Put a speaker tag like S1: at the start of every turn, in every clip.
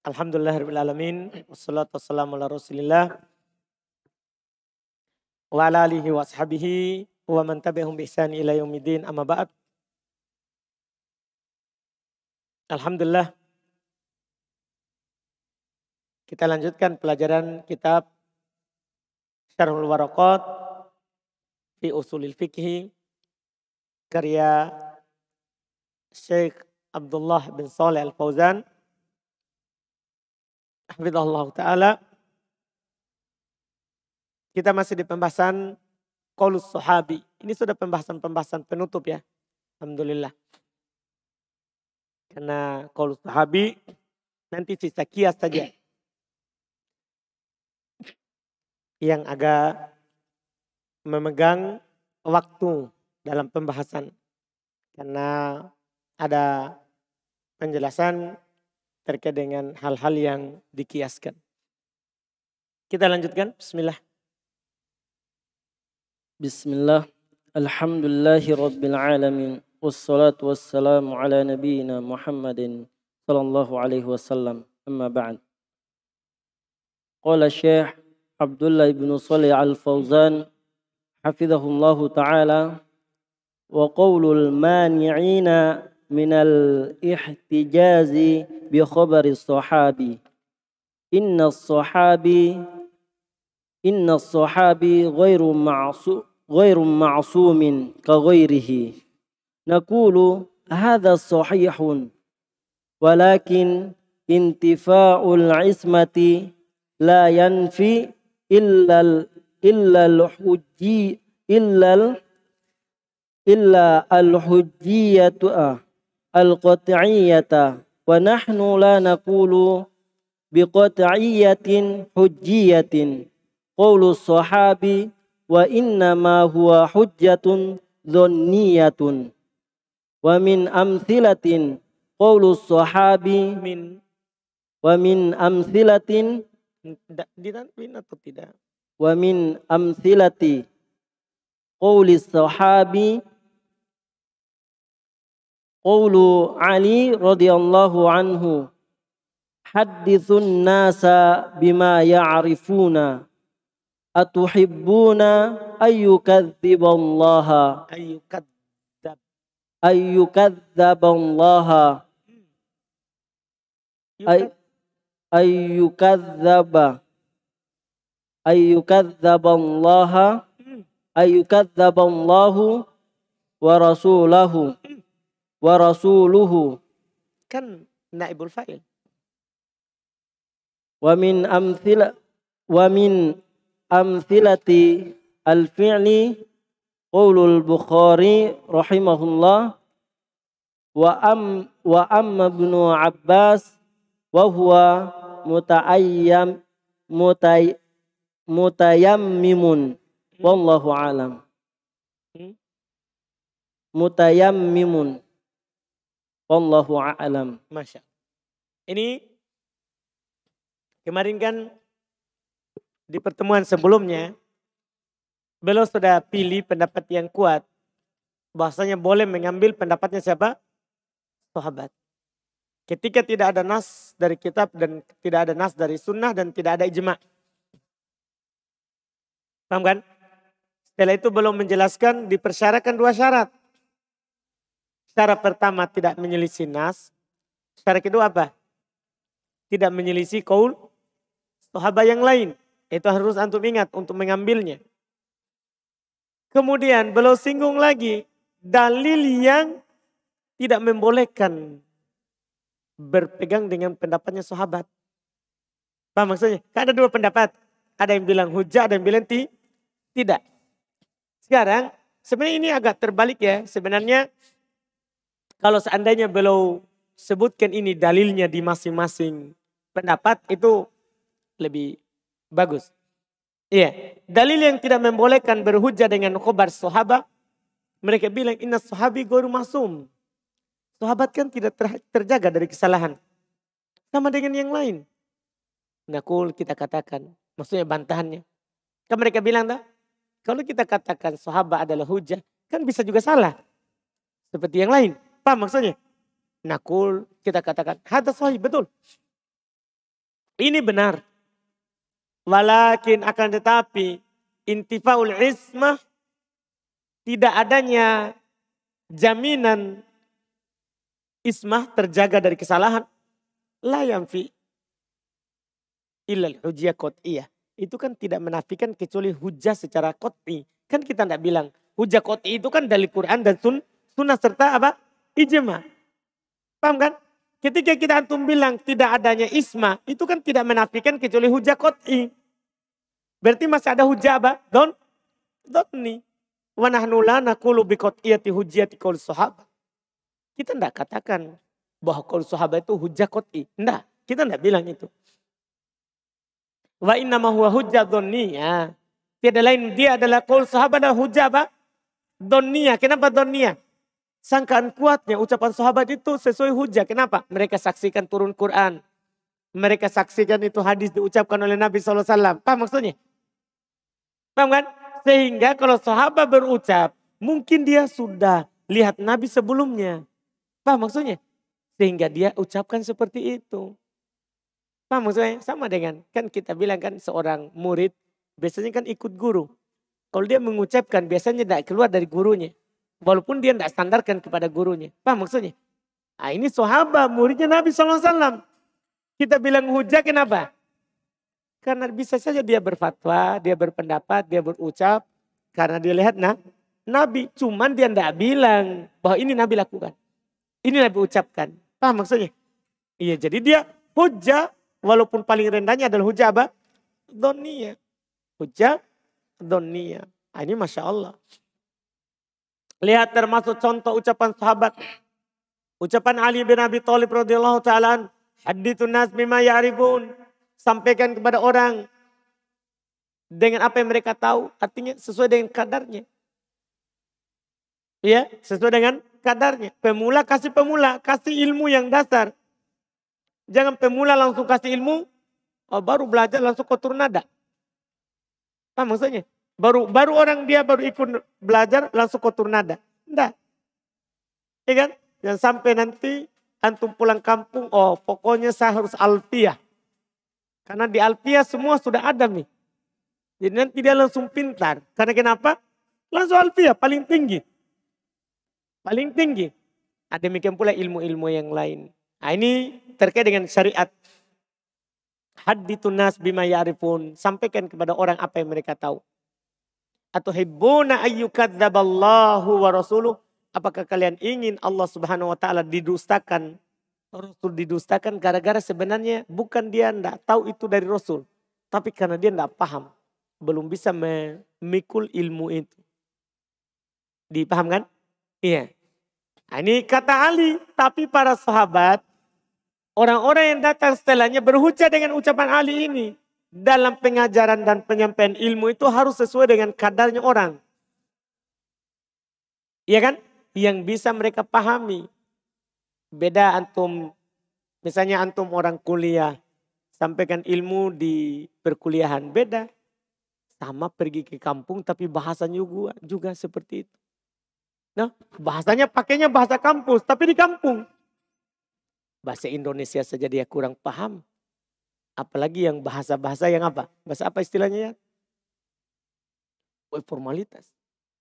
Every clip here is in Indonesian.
S1: Alhamdulillahirrahmanirrahim. Wassalatu wassalamu ala rasulillah. Wa ala alihi wa wa man tabi'ahum bi ihsani ila yaumidin amma ba'd. Alhamdulillah. Kita lanjutkan pelajaran kitab Syarhul Waraqat fi Usulil Fikhi karya Syekh Abdullah bin Saleh Al-Fauzan Alhamdulillah, Ta'ala. Kita masih di pembahasan Qolus sahabi. Ini sudah pembahasan-pembahasan penutup ya. Alhamdulillah. Karena Qolus sahabi nanti sisa kias saja. Yang agak memegang waktu dalam pembahasan. Karena ada penjelasan terkait dengan hal-hal yang dikiaskan. Kita lanjutkan, bismillah. Bismillah. Alhamdulillahi rabbil
S2: alamin. Wassalatu wassalamu ala nabiyina Muhammadin sallallahu alaihi wasallam. Amma ba'd. Qala Syekh Abdullah ibn Salih al-Fawzan hafidhahullahu ta'ala wa qawlul mani'ina من الاحتجاز بخبر الصحابي إن الصحابي إن الصحابي غير معصوم غير معصوم كغيره نقول هذا صحيح ولكن انتفاء العصمة لا ينفي إلا ال إلا الحجي إلا ال إلا الحجية القطعية ونحن لا نقول بقطعية حجية قول الصحابي وإنما هو حجة ظنية ومن أمثلة قول الصحابي من ومن أمثلة ومن أمثلة قول الصحابي Qawlu Ali radhiyallahu anhu Hadithun nasa bima ya'rifuna Atuhibbuna ayyukadziballaha Ayyukadzab Ayyukadziballaha hmm. Ay, ayyukadzaba hmm. ayyukadziballaha ayyukadziballahu wa rasulahu hmm wa rasuluhu
S1: kan naibul fa'il
S2: wa min amthila wa min amthilati al fi'li qaulul bukhari rahimahullah wa am wa amma ibnu abbas wa huwa mutaayyam mutai mutayammimun wallahu alam hmm? mutayammimun Wallahu a'lam. Masya.
S1: Ini kemarin kan di pertemuan sebelumnya beliau sudah pilih pendapat yang kuat bahasanya boleh mengambil pendapatnya siapa? Sahabat. Ketika tidak ada nas dari kitab dan tidak ada nas dari sunnah dan tidak ada ijma. Paham kan? Setelah itu belum menjelaskan dipersyaratkan dua syarat. Cara pertama tidak menyelisih nas. Cara kedua apa? Tidak menyelisih kaul sahabat yang lain. Itu harus antum ingat untuk mengambilnya. Kemudian beliau singgung lagi dalil yang tidak membolehkan berpegang dengan pendapatnya sahabat. Pak maksudnya? Kan ada dua pendapat. Ada yang bilang hujah, ada yang bilang ti, tidak. Sekarang sebenarnya ini agak terbalik ya. Sebenarnya kalau seandainya beliau sebutkan ini dalilnya di masing-masing pendapat itu lebih bagus. Iya, dalil yang tidak membolehkan berhujah dengan khobar sahabat. Mereka bilang inna sahabi goru masum. Sahabat kan tidak terjaga dari kesalahan. Sama dengan yang lain. Nakul kita katakan. Maksudnya bantahannya. Kan mereka bilang dah Kalau kita katakan sahabat adalah hujah. Kan bisa juga salah. Seperti yang lain. Paham maksudnya? Nakul, kita katakan, hadas sahih, betul. Ini benar. Walakin akan tetapi, intifaul ismah, tidak adanya jaminan ismah terjaga dari kesalahan. La yamfi ilal hujjah qot'iyah. Itu kan tidak menafikan kecuali hujah secara koti Kan kita tidak bilang hujah kot'i itu kan dari Quran dan sun, sunnah serta apa? ijma. Paham kan? Ketika kita antum bilang tidak adanya isma, itu kan tidak menafikan kecuali hujah kot'i. Berarti masih ada hujah apa? Don, ni. Wa nahnu la naqulu bi qat'iyati hujjati qaul sahabat. Kita tidak katakan bahwa kol sahabat itu hujah kot'i. Tidak, kita tidak bilang itu. Wa inna huwa hujjah donniyah. Tiada lain dia adalah qaul sahabat dan hujah apa? ya. Kenapa ya? Sangkaan kuatnya ucapan sahabat itu sesuai hujah. Kenapa? Mereka saksikan turun Quran. Mereka saksikan itu hadis diucapkan oleh Nabi SAW. Paham maksudnya? Paham kan? Sehingga kalau sahabat berucap, mungkin dia sudah lihat Nabi sebelumnya. Paham maksudnya? Sehingga dia ucapkan seperti itu. Paham maksudnya? Sama dengan, kan kita bilang kan seorang murid biasanya kan ikut guru. Kalau dia mengucapkan biasanya tidak keluar dari gurunya. Walaupun dia tidak standarkan kepada gurunya. Paham maksudnya? Nah, ini sohaba, muridnya Nabi SAW. Kita bilang hujah kenapa? Karena bisa saja dia berfatwa, dia berpendapat, dia berucap. Karena dia lihat nah, Nabi. Cuman dia tidak bilang bahwa ini Nabi lakukan. Ini Nabi ucapkan. Paham maksudnya? Iya jadi dia hujah. Walaupun paling rendahnya adalah hujah apa? Donia. Hujah donia. Nah, ini Masya Allah. Lihat termasuk contoh ucapan sahabat. Ucapan Ali bin Abi Thalib radhiyallahu taala, haditsun nas bima ya'rifun. Sampaikan kepada orang dengan apa yang mereka tahu, artinya sesuai dengan kadarnya. Ya, sesuai dengan kadarnya. Pemula kasih pemula, kasih ilmu yang dasar. Jangan pemula langsung kasih ilmu, oh, baru belajar langsung kotor nada. apa maksudnya? Baru baru orang dia baru ikut belajar langsung kotor nada. Enggak. Ya kan? Dan sampai nanti antum pulang kampung, oh pokoknya saya harus alfiah. Karena di alfiah semua sudah ada nih. Jadi nanti dia langsung pintar. Karena kenapa? Langsung alfiah paling tinggi. Paling tinggi. Ada ah, demikian pula ilmu-ilmu yang lain. Nah, ini terkait dengan syariat. Haditun nas bima ya'rifun. Sampaikan kepada orang apa yang mereka tahu atau hibbuna ayyukadziballahu wa rasuluh apakah kalian ingin Allah Subhanahu wa taala didustakan Rasul didustakan gara-gara sebenarnya bukan dia tidak tahu itu dari Rasul. Tapi karena dia tidak paham. Belum bisa memikul ilmu itu. Dipaham kan? Iya. Nah, ini kata Ali. Tapi para sahabat, orang-orang yang datang setelahnya berhujat dengan ucapan Ali ini dalam pengajaran dan penyampaian ilmu itu harus sesuai dengan kadarnya orang. Iya kan? Yang bisa mereka pahami. Beda antum, misalnya antum orang kuliah, sampaikan ilmu di perkuliahan. Beda. Sama pergi ke kampung tapi bahasanya juga, juga seperti itu. Nah, bahasanya pakainya bahasa kampus, tapi di kampung. Bahasa Indonesia saja dia kurang paham. Apalagi yang bahasa-bahasa yang apa? Bahasa apa istilahnya ya? Oh, formalitas.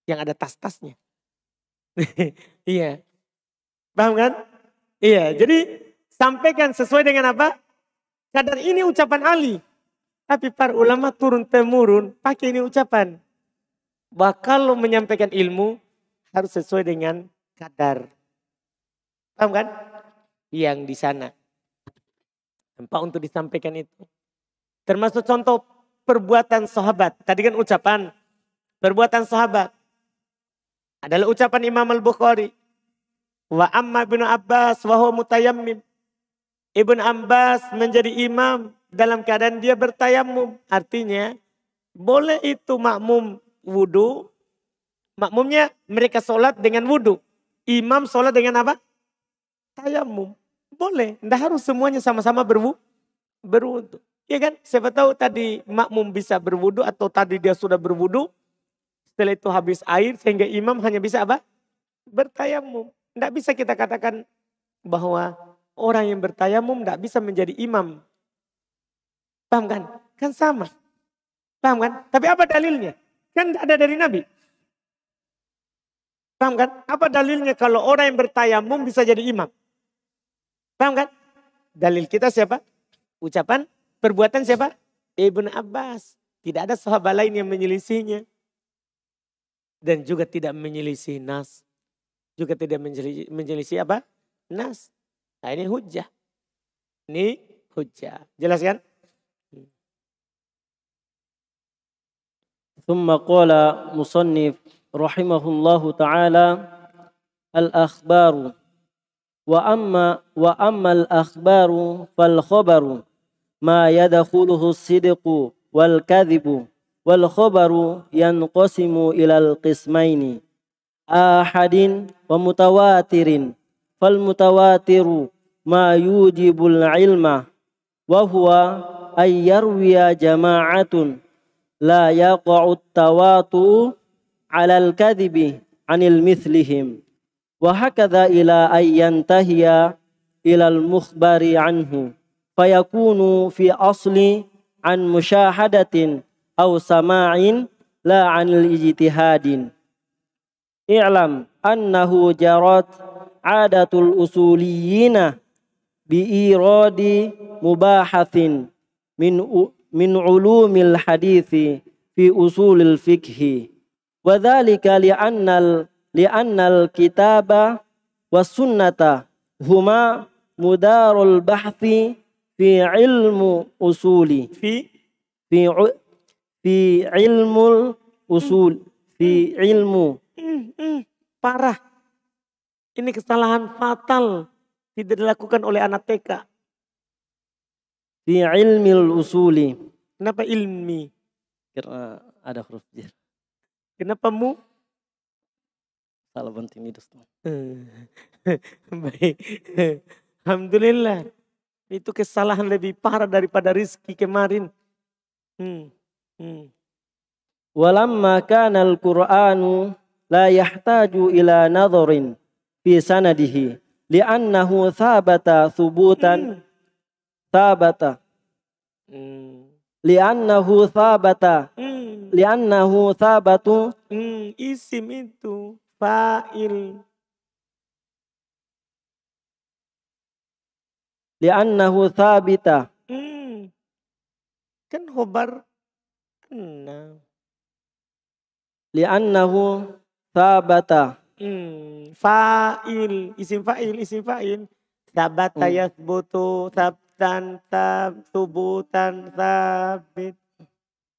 S1: Yang ada tas-tasnya. iya. Paham kan? Iya, iya, jadi sampaikan sesuai dengan apa? Kadar ini ucapan Ali. Tapi para ulama turun temurun pakai ini ucapan. Bahwa lo menyampaikan ilmu harus sesuai dengan kadar. Paham kan? Yang di sana. Tempat untuk disampaikan itu. Termasuk contoh perbuatan sahabat. Tadi kan ucapan. Perbuatan sahabat. Adalah ucapan Imam Al-Bukhari. Wa amma bin Abbas wa huwa mutayammim. Ibn Abbas menjadi imam dalam keadaan dia bertayamum. Artinya boleh itu makmum wudhu. Makmumnya mereka sholat dengan wudhu. Imam sholat dengan apa? Tayamum. Boleh, tidak harus semuanya sama-sama berwu, berwudu. Ya kan? Siapa tahu tadi makmum bisa berwudu atau tadi dia sudah berwudu. Setelah itu habis air sehingga imam hanya bisa apa? Bertayamum. Tidak bisa kita katakan bahwa orang yang bertayamum tidak bisa menjadi imam. Paham kan? Kan sama. Paham kan? Tapi apa dalilnya? Kan ada dari Nabi. Paham kan? Apa dalilnya kalau orang yang bertayamum bisa jadi imam? Paham kan? Dalil kita siapa? Ucapan, perbuatan siapa? Ibn Abbas. Tidak ada sahabat lain yang menyelisihnya. Dan juga tidak menyelisih nas. Juga tidak menyelisih, menyelisih apa? Nas. Nah ini hujah. Ini hujah. Jelas kan?
S2: ثم قال مصنف رحمه الله تعالى الأخبار wa amma wa ammal akhbaru fal khabaru ma yadkhuluhu sidqu wal kadhibu wal khabaru yanqasimu ilal qismaini ahadin wa mutawatirin fal mutawatiru ma yujibul ilma wa huwa ayyarwiya jama'atun la yaqa'u tawatu alal kadhibi anil mithlihim wa hakadha ila ayyantahiya ila al-mukhbari anhu fayakunu fi asli an musyahadatin aw sama'in la anil ijtihadin i'lam annahu jarat adatul usuliyina bi iradi mubahathin min min ulumil hadithi fi usulil fikhi wa dhalika li annal li'annal kitaba wa sunnata huma mudarul bahthi fi ilmu usuli fi fi fi ilmul usul fi ilmu
S1: parah ini kesalahan fatal tidak dilakukan oleh anak TK
S2: fi ilmi usuli kenapa ilmi
S1: ada huruf jar kenapa mu kalau బంతి itu, Baik. Alhamdulillah. Itu kesalahan lebih parah daripada rizki kemarin. Hmm. Hmm.
S2: Walamma kana al-Qur'anu la yahtaju ila nadhrin fi sanadihi li'annahu thabata thubutan hmm. thabata hmm. li'annahu thabata hmm. li'annahu thabatu
S1: isim itu fa'il.
S2: Li'annahu thabita.
S1: Hmm. Kan khobar enam.
S2: Li'annahu thabata.
S1: Hmm. Fa'il. Isim fa'il, isim fa'il. Sabata hmm. yasbutu, sabtan, sab, subutan, sabit.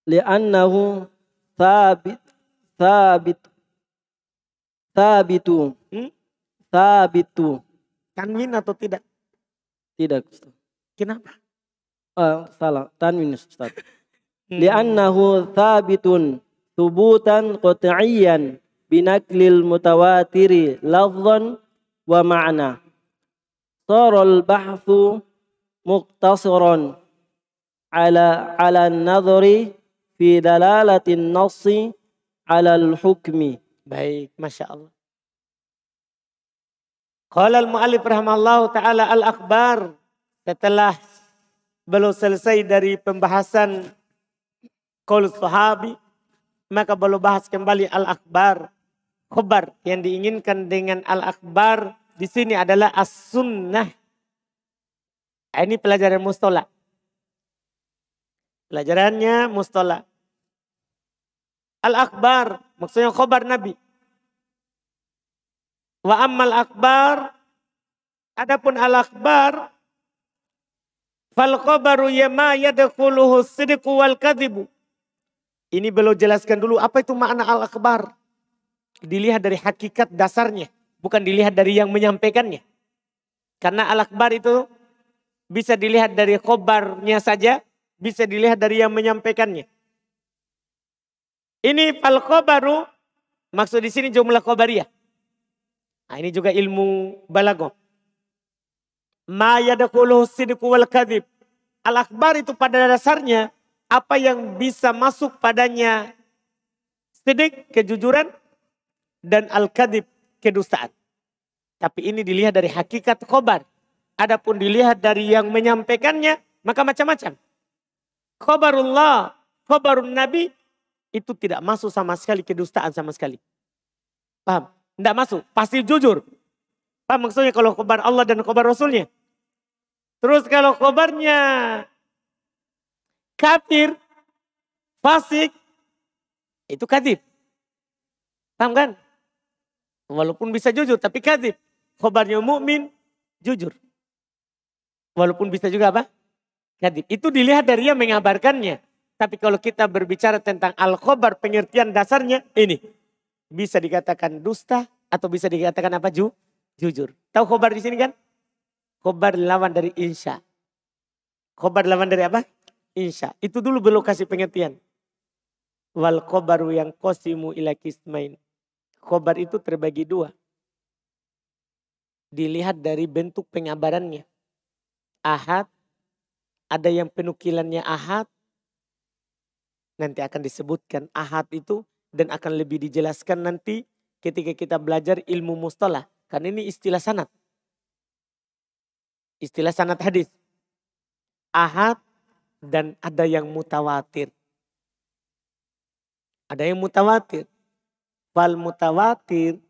S1: Li'annahu
S2: sabit, sabit Sabitu. Hmm? Sabitu. Tanwin atau tidak? Tidak, Ustaz. Kenapa? Uh, salah, tanwin Ustaz. Hmm. Li'annahu sabitun subutan qat'iyyan binaklil mutawatiri lafzan wa ma'na. Sarul bahthu muqtasiran ala ala an-nadhri fi dalalatin
S1: nasi ala al-hukmi Baik, Masya Allah. Kalau al-mu'alif rahimallahu ta'ala al-akbar. Setelah belum selesai dari pembahasan kol sahabi, maka belum bahas kembali al-akbar. Khobar yang diinginkan dengan al-akbar di sini adalah as-sunnah. Ini pelajaran mustola. Pelajarannya mustola. Al-akbar, maksudnya khobar Nabi. Wa ammal akbar, adapun al-akbar, fal khobaru yama yadakuluhu sidiku wal kadibu. Ini belum jelaskan dulu apa itu makna al-akbar. Dilihat dari hakikat dasarnya, bukan dilihat dari yang menyampaikannya. Karena al-akbar itu bisa dilihat dari khobarnya saja, bisa dilihat dari yang menyampaikannya. Ini fal khobaru maksud di sini jumlah khobariyah. Nah, ini juga ilmu balago. Ma yadakuluh sidqu wal kadhib. Al akhbar itu pada dasarnya apa yang bisa masuk padanya sidik kejujuran dan al kadhib kedustaan. Tapi ini dilihat dari hakikat khobar. Adapun dilihat dari yang menyampaikannya maka macam-macam. Khobarullah, khobarun nabi itu tidak masuk sama sekali kedustaan sama sekali. Paham? Tidak masuk, pasti jujur. Paham maksudnya kalau kobar Allah dan kobar Rasulnya? Terus kalau kobarnya kafir, fasik, itu kafir, Paham kan? Walaupun bisa jujur, tapi kafir. Kobarnya mukmin jujur. Walaupun bisa juga apa? Kadib. Itu dilihat dari yang mengabarkannya. Tapi kalau kita berbicara tentang al-khobar pengertian dasarnya ini. Bisa dikatakan dusta atau bisa dikatakan apa ju? Jujur. Tahu khobar di sini kan? Khobar lawan dari insya. Khobar lawan dari apa? Insya. Itu dulu belum kasih pengertian. Wal khobaru yang kosimu ila kismain. Khobar itu terbagi dua. Dilihat dari bentuk pengabarannya. Ahad. Ada yang penukilannya ahad nanti akan disebutkan ahad itu dan akan lebih dijelaskan nanti ketika kita belajar ilmu mustalah. Karena ini istilah sanat. Istilah sanat hadis. Ahad dan ada yang mutawatir. Ada yang mutawatir. Wal mutawatir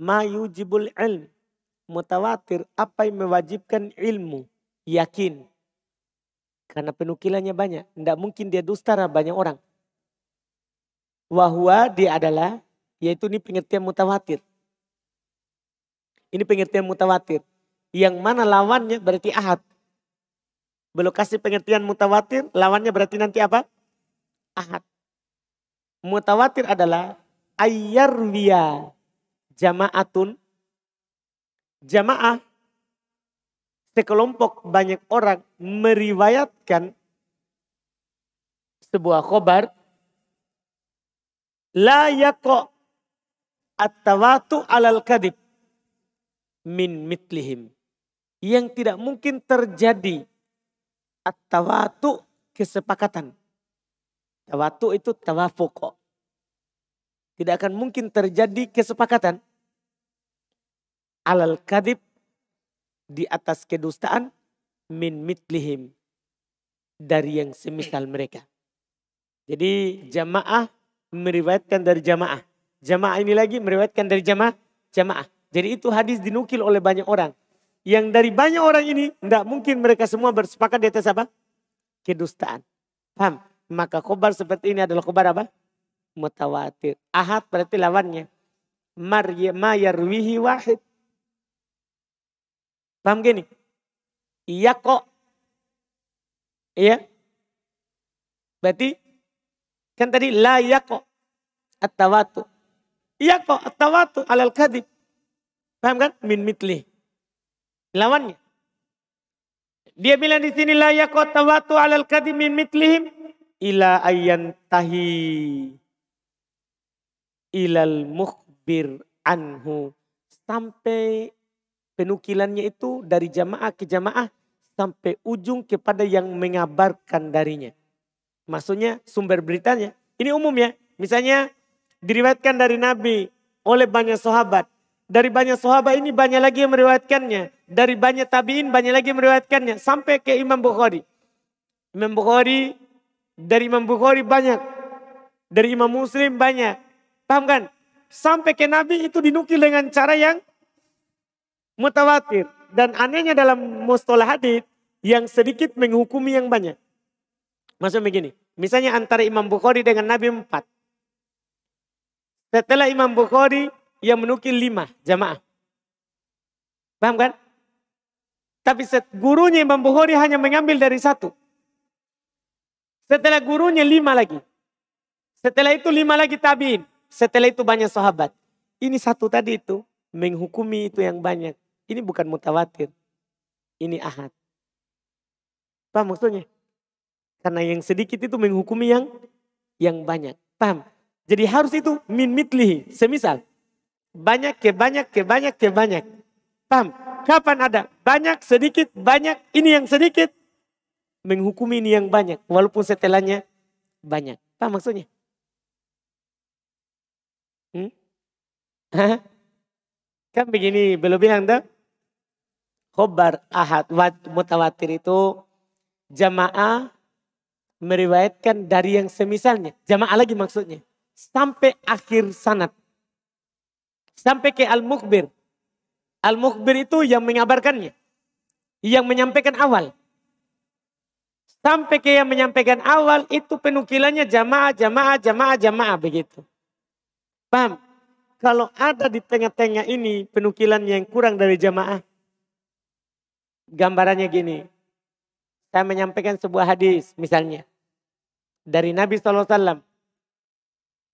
S1: ma yujibul ilm. Mutawatir apa yang mewajibkan ilmu. Yakin karena penukilannya banyak. Tidak mungkin dia dustara banyak orang. Wahwa dia adalah, yaitu ini pengertian mutawatir. Ini pengertian mutawatir. Yang mana lawannya berarti ahad. Belum kasih pengertian mutawatir, lawannya berarti nanti apa? Ahad. Mutawatir adalah ayarwiya jama'atun. Jama'ah sekelompok banyak orang meriwayatkan sebuah khobar la yaqa at-tawatu alal kadib min mitlihim yang tidak mungkin terjadi at-tawatu kesepakatan tawatu itu tawafuqo tidak akan mungkin terjadi kesepakatan alal kadib di atas kedustaan min mitlihim dari yang semisal mereka. Jadi jamaah meriwayatkan dari jamaah. Jamaah ini lagi meriwayatkan dari jamaah, jamaah. Jadi itu hadis dinukil oleh banyak orang. Yang dari banyak orang ini tidak mungkin mereka semua bersepakat di atas apa? Kedustaan. Paham? Maka kobar seperti ini adalah kobar apa? Mutawatir. Ahad berarti lawannya. Mar ma wahid Paham gini? Iya kok. Iya. Berarti kan tadi la iya kok Atawatu. Iya kok atawatu alal kadib. Paham kan? Min mitli. Lawannya. Dia bilang di sini la iya kok atawatu alal kadib min mitlihim ila ayyan tahi ilal mukhbir anhu sampai penukilannya itu dari jamaah ke jamaah sampai ujung kepada yang mengabarkan darinya. Maksudnya sumber beritanya. Ini umum ya. Misalnya diriwatkan dari Nabi oleh banyak sahabat. Dari banyak sahabat ini banyak lagi yang meriwayatkannya. Dari banyak tabiin banyak lagi yang meriwayatkannya. Sampai ke Imam Bukhari. Imam Bukhari, dari Imam Bukhari banyak. Dari Imam Muslim banyak. Paham kan? Sampai ke Nabi itu dinukil dengan cara yang mutawatir. Dan anehnya dalam mustalah hadis yang sedikit menghukumi yang banyak. Maksudnya begini, misalnya antara Imam Bukhari dengan Nabi empat. Setelah Imam Bukhari yang menukil lima jamaah. Paham kan? Tapi set, gurunya Imam Bukhari hanya mengambil dari satu. Setelah gurunya lima lagi. Setelah itu lima lagi tabiin. Setelah itu banyak sahabat. Ini satu tadi itu menghukumi itu yang banyak. Ini bukan mutawatir. Ini ahad. Paham maksudnya? Karena yang sedikit itu menghukumi yang yang banyak. Paham? Jadi harus itu min mitlihi. Semisal banyak ke banyak ke banyak ke banyak. Paham? Kapan ada banyak sedikit banyak ini yang sedikit menghukumi ini yang banyak walaupun setelannya banyak. Paham maksudnya? Hmm? Hah? Kan begini, belum bilang dah khobar ahad wat mutawatir itu jamaah meriwayatkan dari yang semisalnya. Jamaah lagi maksudnya. Sampai akhir sanat. Sampai ke Al-Mukbir. Al-Mukbir itu yang mengabarkannya. Yang menyampaikan awal. Sampai ke yang menyampaikan awal itu penukilannya jamaah, jamaah, jamaah, jamaah begitu. Paham? Kalau ada di tengah-tengah ini penukilan yang kurang dari jamaah, Gambarannya gini. Saya menyampaikan sebuah hadis misalnya. Dari Nabi SAW.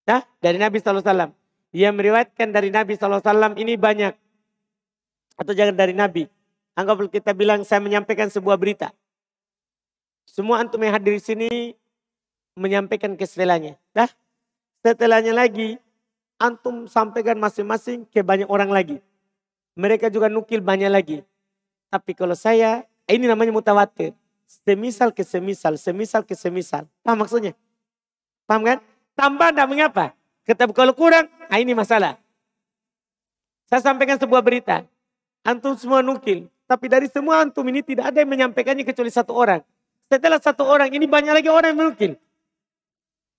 S1: Nah, dari Nabi SAW. Yang meriwayatkan dari Nabi SAW ini banyak. Atau jangan dari Nabi. Anggap kita bilang saya menyampaikan sebuah berita. Semua antum yang hadir di sini menyampaikan keselanya. Dah, setelahnya lagi antum sampaikan masing-masing ke banyak orang lagi. Mereka juga nukil banyak lagi. Tapi kalau saya, ini namanya mutawatir. Semisal ke semisal, semisal ke semisal. Paham maksudnya? Paham kan? Tambah tidak mengapa. Ketika kalau kurang, nah ini masalah. Saya sampaikan sebuah berita. Antum semua nukil. Tapi dari semua antum ini tidak ada yang menyampaikannya kecuali satu orang. Setelah satu orang, ini banyak lagi orang yang nukil.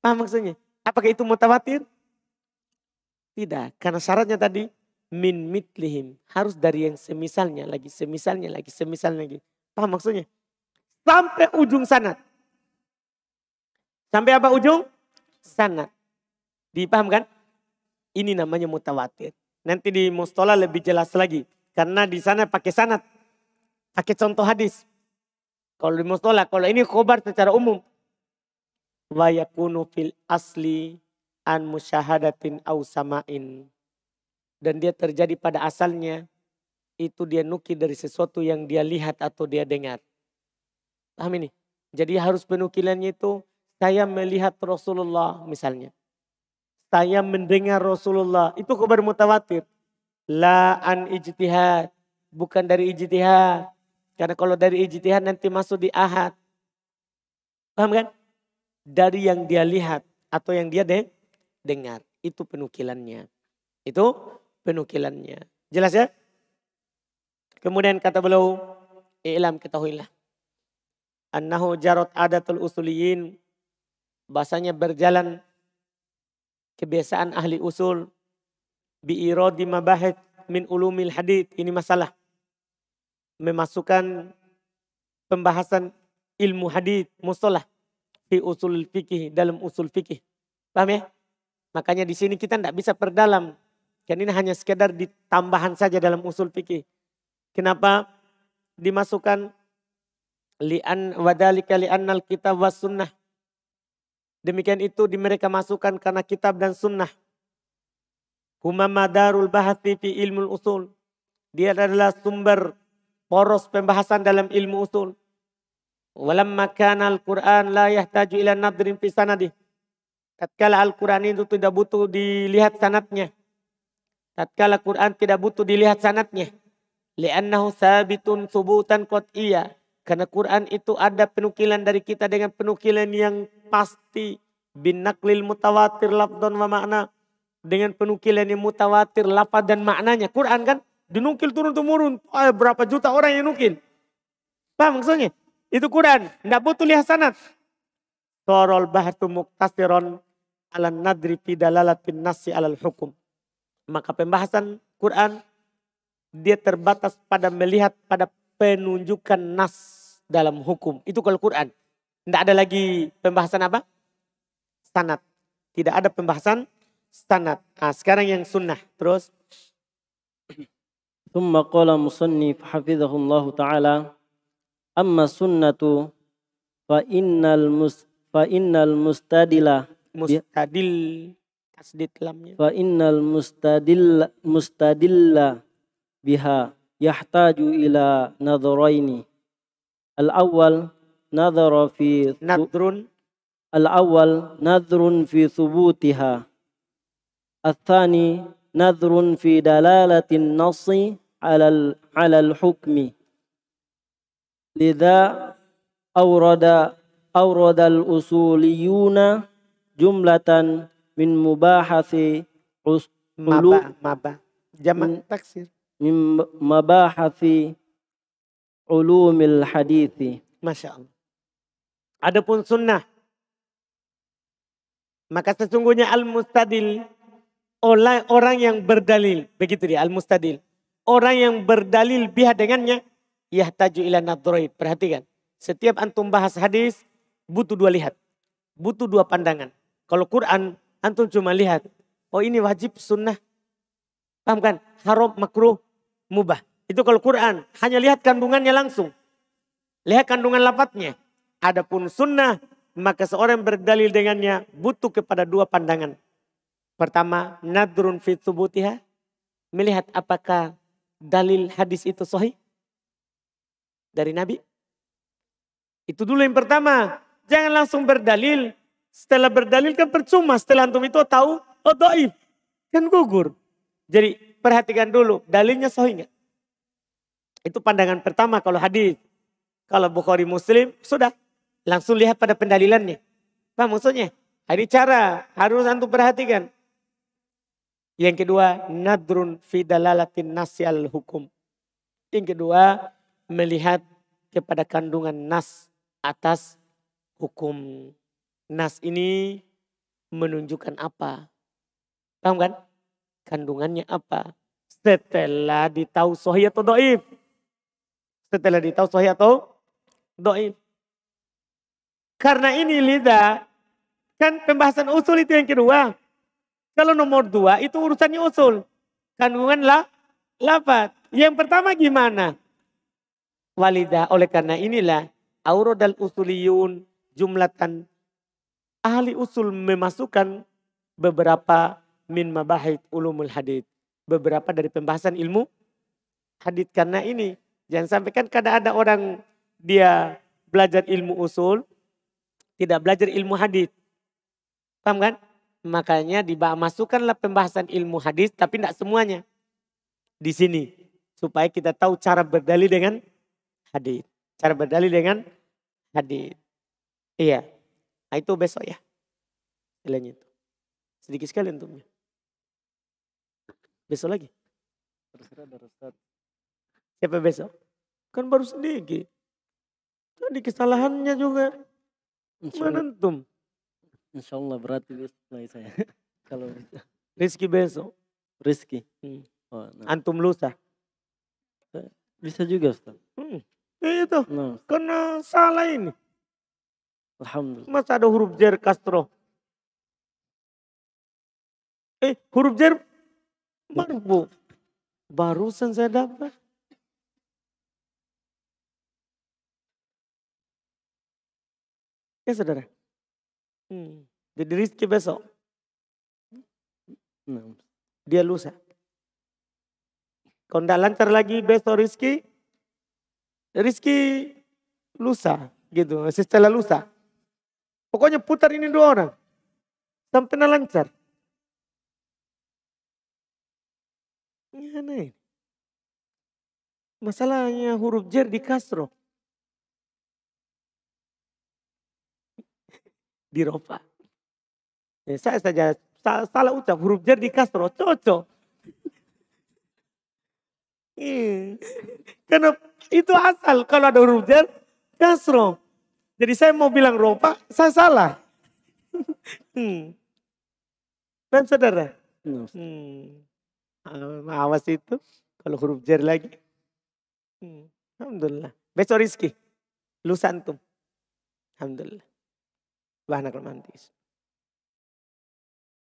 S1: Paham maksudnya? Apakah itu mutawatir? Tidak. Karena syaratnya tadi, min mitlihim. Harus dari yang semisalnya lagi, semisalnya lagi, semisalnya lagi. Paham maksudnya? Sampai ujung sanat. Sampai apa ujung? Sanat. Dipaham kan? Ini namanya mutawatir. Nanti di mustola lebih jelas lagi. Karena di sana pakai sanat. Pakai contoh hadis. Kalau di mustola, kalau ini khobar secara umum. Wa yakunu fil asli an musyahadatin au sama'in dan dia terjadi pada asalnya, itu dia nukil dari sesuatu yang dia lihat atau dia dengar. Paham ini? Jadi harus penukilannya itu, saya melihat Rasulullah misalnya. Saya mendengar Rasulullah, itu kabar mutawatir. La an ijtihad, bukan dari ijtihad. Karena kalau dari ijtihad nanti masuk di ahad. Paham kan? Dari yang dia lihat atau yang dia de dengar. Itu penukilannya. Itu penukilannya. Jelas ya? Kemudian kata beliau, "I'lam ketahuilah annahu jarot adatul usuliyin bahasanya berjalan kebiasaan ahli usul bi di mabahid min ulumil hadith ini masalah memasukkan pembahasan ilmu hadith mustalah fi usul fikih dalam usul fikih paham ya makanya di sini kita tidak bisa perdalam Kan ini hanya sekedar ditambahan saja dalam usul fikih. Kenapa dimasukkan li'an wadalika al kitab wa sunnah. Demikian itu di mereka masukkan karena kitab dan sunnah. Huma madarul bahati fi ilmu usul. Dia adalah sumber poros pembahasan dalam ilmu usul. Walamma kana al-Qur'an la yahtaju ila nadrin fi sanadih. Tatkala Al-Quran itu tidak butuh dilihat sanatnya. Tatkala Quran tidak butuh dilihat sanatnya. Li'annahu sabitun subutan iya. Karena Quran itu ada penukilan dari kita dengan penukilan yang pasti. Bin naklil mutawatir lafdan wa makna. Dengan penukilan yang mutawatir lafad dan maknanya. Quran kan dinukil turun-temurun. Oh, berapa juta orang yang nukil. Paham maksudnya? Itu Quran. Tidak butuh lihat sanat. Sorol bahatu muktasiron ala nadri fi dalalatin nasi alal hukum. Maka pembahasan Quran dia terbatas pada melihat pada penunjukan nas dalam hukum. Itu kalau Quran. Tidak ada lagi pembahasan apa? Sanat. Tidak ada pembahasan sanat. Nah, sekarang yang sunnah. Terus.
S2: ثم قال مصنف حفظه الله تعالى أما السنة فإن المس فإن مستدل
S1: tasdid lamnya
S2: fa innal mustadilla mustadilla biha yahtaju ila nadharaini al awal nadhara fi nadrun al awal nadrun fi thubutiha Al thani nadrun الثاني نذر في دلالة ala al-hukmi. Lidha لذا أورد al-usuliyuna jumlatan min mubahasi ulu
S1: maba, jamak taksir
S2: min mubahasi ulumil hadithi
S1: Masya Allah. Adapun sunnah. Maka sesungguhnya al-mustadil. Orang, orang yang berdalil. Begitu dia al-mustadil. Orang yang berdalil biha dengannya. Yahtaju ila nadroid. Perhatikan. Setiap antum bahas hadis. Butuh dua lihat. Butuh dua pandangan. Kalau Quran Antum cuma lihat, oh ini wajib sunnah. Paham kan? Haram, makruh, mubah. Itu kalau Quran, hanya lihat kandungannya langsung. Lihat kandungan lapatnya. Adapun sunnah, maka seorang berdalil dengannya butuh kepada dua pandangan. Pertama, nadrun fit subutiha. Melihat apakah dalil hadis itu sahih dari Nabi. Itu dulu yang pertama. Jangan langsung berdalil setelah berdalil kan percuma. Setelah antum itu tahu, oh doif. Kan gugur. Jadi perhatikan dulu, dalilnya sohinya Itu pandangan pertama kalau hadis. Kalau Bukhari Muslim, sudah. Langsung lihat pada pendalilannya. bang maksudnya? Ini cara harus antum perhatikan. Yang kedua, nadrun fidalalatin nasial hukum. Yang kedua, melihat kepada kandungan nas atas hukum nas ini menunjukkan apa. Paham kan? Kandungannya apa? Setelah ditahu sohi atau do'if. Setelah ditahu sohi atau do'if. Karena ini lidah, kan pembahasan usul itu yang kedua. Kalau nomor dua itu urusannya usul. Kandungan lah, Lapat. Yang pertama gimana? Walidah, oleh karena inilah, aurodal usuliyun jumlatan ahli usul memasukkan beberapa min ma'bahit ulumul hadith. Beberapa dari pembahasan ilmu hadith. Karena ini jangan sampai kan kadang ada orang dia belajar ilmu usul, tidak belajar ilmu hadith. Paham kan? Makanya masukkanlah pembahasan ilmu hadis tapi tidak semuanya di sini supaya kita tahu cara berdalil dengan hadis. Cara berdalil dengan hadis. Iya. Nah, itu besok ya. Nilainya itu. Sedikit sekali untungnya. Besok lagi. Siapa besok? Kan baru sedikit. Tadi kesalahannya juga. Menentum. Insya Allah berarti mulai saya. Kalau Rizki besok. Rizki. Hmm. Oh, nah. Antum lusa. Eh, bisa juga Ustaz. Hmm. itu. Iya nah. Karena salah ini. Alhamdulillah. Masa ada huruf jer kastro. Eh, huruf jer marbu. Barusan saya dapat. Ya saudara. Hmm. Jadi Rizki besok. Hmm. Dia lusa. Kalau tidak lancar lagi besok Rizki. Rizki lusa gitu. setelah lusa. Pokoknya putar ini dua orang. Sampai lancar. Ini aneh. Masalahnya huruf jer di kasro. Di ropa. Ya, saya saja salah ucap huruf jer di kasro. Cocok. Iya. Karena itu asal kalau ada huruf jer kasro. Jadi saya mau bilang ropa, saya salah. hmm. Dan saudara, hmm. Ah, awas itu kalau huruf jari lagi. Hmm. Alhamdulillah. Besok rizki. Lusantum. Alhamdulillah. Bahan mantis.